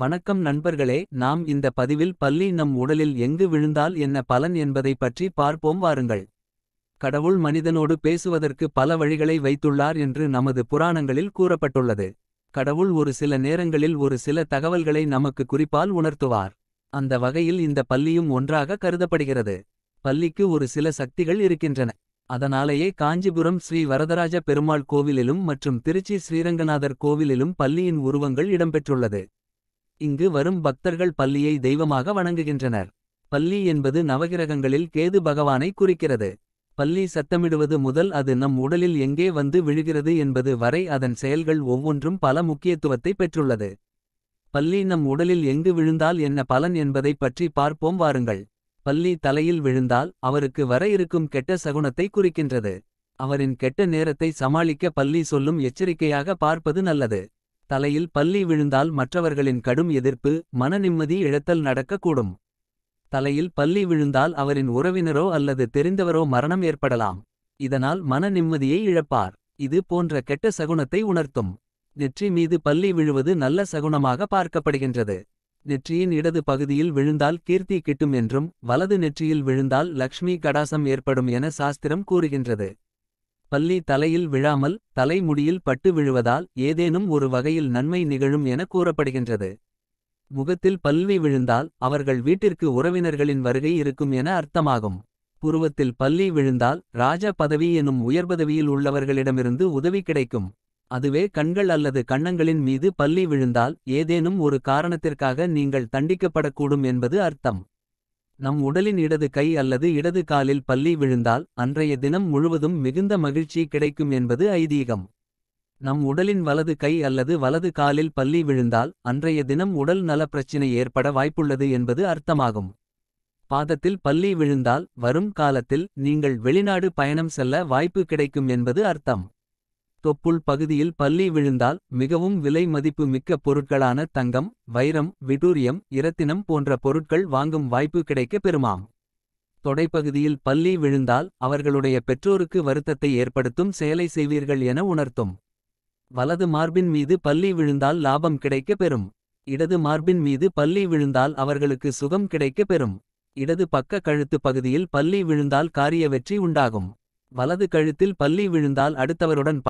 வணக்கம் நண்பர்களே நாம் இந்த பதிவில் பல்லி நம் உடலில் எங்கு விழுந்தால் என்ன பலன் என்பதை பற்றி பார்ப்போம் வாருங்கள் கடவுள் மனிதனோடு பேசுவதற்கு பல வழிகளை வைத்துள்ளார் என்று நமது புராணங்களில் கூறப்பட்டுள்ளது கடவுள் ஒரு சில நேரங்களில் ஒரு சில தகவல்களை நமக்கு குறிப்பால் உணர்த்துவார் அந்த வகையில் இந்த பல்லியும் ஒன்றாக கருதப்படுகிறது பள்ளிக்கு ஒரு சில சக்திகள் இருக்கின்றன அதனாலேயே காஞ்சிபுரம் ஸ்ரீ வரதராஜ பெருமாள் கோவிலிலும் மற்றும் திருச்சி ஸ்ரீரங்கநாதர் கோவிலிலும் பள்ளியின் உருவங்கள் இடம்பெற்றுள்ளது இங்கு வரும் பக்தர்கள் பள்ளியை தெய்வமாக வணங்குகின்றனர் பள்ளி என்பது நவகிரகங்களில் கேது பகவானை குறிக்கிறது பள்ளி சத்தமிடுவது முதல் அது நம் உடலில் எங்கே வந்து விழுகிறது என்பது வரை அதன் செயல்கள் ஒவ்வொன்றும் பல முக்கியத்துவத்தை பெற்றுள்ளது பள்ளி நம் உடலில் எங்கு விழுந்தால் என்ன பலன் என்பதைப் பற்றி பார்ப்போம் வாருங்கள் பள்ளி தலையில் விழுந்தால் அவருக்கு வர இருக்கும் கெட்ட சகுனத்தை குறிக்கின்றது அவரின் கெட்ட நேரத்தை சமாளிக்க பள்ளி சொல்லும் எச்சரிக்கையாக பார்ப்பது நல்லது தலையில் பல்லி விழுந்தால் மற்றவர்களின் கடும் எதிர்ப்பு மன நிம்மதி இழத்தல் நடக்கக்கூடும் தலையில் பல்லி விழுந்தால் அவரின் உறவினரோ அல்லது தெரிந்தவரோ மரணம் ஏற்படலாம் இதனால் மன நிம்மதியை இழப்பார் இது போன்ற கெட்ட சகுனத்தை உணர்த்தும் நெற்றி மீது பல்லி விழுவது நல்ல சகுனமாக பார்க்கப்படுகின்றது நெற்றியின் இடது பகுதியில் விழுந்தால் கீர்த்தி கிட்டும் என்றும் வலது நெற்றியில் விழுந்தால் லக்ஷ்மி கடாசம் ஏற்படும் என சாஸ்திரம் கூறுகின்றது பல்லி தலையில் விழாமல் தலைமுடியில் பட்டு விழுவதால் ஏதேனும் ஒரு வகையில் நன்மை நிகழும் என கூறப்படுகின்றது முகத்தில் பல்வி விழுந்தால் அவர்கள் வீட்டிற்கு உறவினர்களின் வருகை இருக்கும் என அர்த்தமாகும் புருவத்தில் பல்லி விழுந்தால் ராஜ பதவி எனும் உயர்பதவியில் உள்ளவர்களிடமிருந்து உதவி கிடைக்கும் அதுவே கண்கள் அல்லது கண்ணங்களின் மீது பல்லி விழுந்தால் ஏதேனும் ஒரு காரணத்திற்காக நீங்கள் தண்டிக்கப்படக்கூடும் என்பது அர்த்தம் நம் உடலின் இடது கை அல்லது இடது காலில் பள்ளி விழுந்தால் அன்றைய தினம் முழுவதும் மிகுந்த மகிழ்ச்சி கிடைக்கும் என்பது ஐதீகம் நம் உடலின் வலது கை அல்லது வலது காலில் பள்ளி விழுந்தால் அன்றைய தினம் உடல் நல பிரச்சினை ஏற்பட வாய்ப்புள்ளது என்பது அர்த்தமாகும் பாதத்தில் பள்ளி விழுந்தால் வரும் காலத்தில் நீங்கள் வெளிநாடு பயணம் செல்ல வாய்ப்பு கிடைக்கும் என்பது அர்த்தம் தொப்புள் பகுதியில் பள்ளி விழுந்தால் மிகவும் விலை மதிப்பு மிக்க பொருட்களான தங்கம் வைரம் விடூரியம் இரத்தினம் போன்ற பொருட்கள் வாங்கும் வாய்ப்பு கிடைக்க பெறுமாம் தொடைப்பகுதியில் பள்ளி விழுந்தால் அவர்களுடைய பெற்றோருக்கு வருத்தத்தை ஏற்படுத்தும் செயலை செய்வீர்கள் என உணர்த்தும் வலது மார்பின் மீது பள்ளி விழுந்தால் லாபம் கிடைக்க பெறும் இடது மார்பின் மீது பள்ளி விழுந்தால் அவர்களுக்கு சுகம் கிடைக்க பெறும் இடது பக்க கழுத்து பகுதியில் பள்ளி விழுந்தால் காரிய வெற்றி உண்டாகும் வலது கழுத்தில் பள்ளி விழுந்தால் அடுத்தவருடன்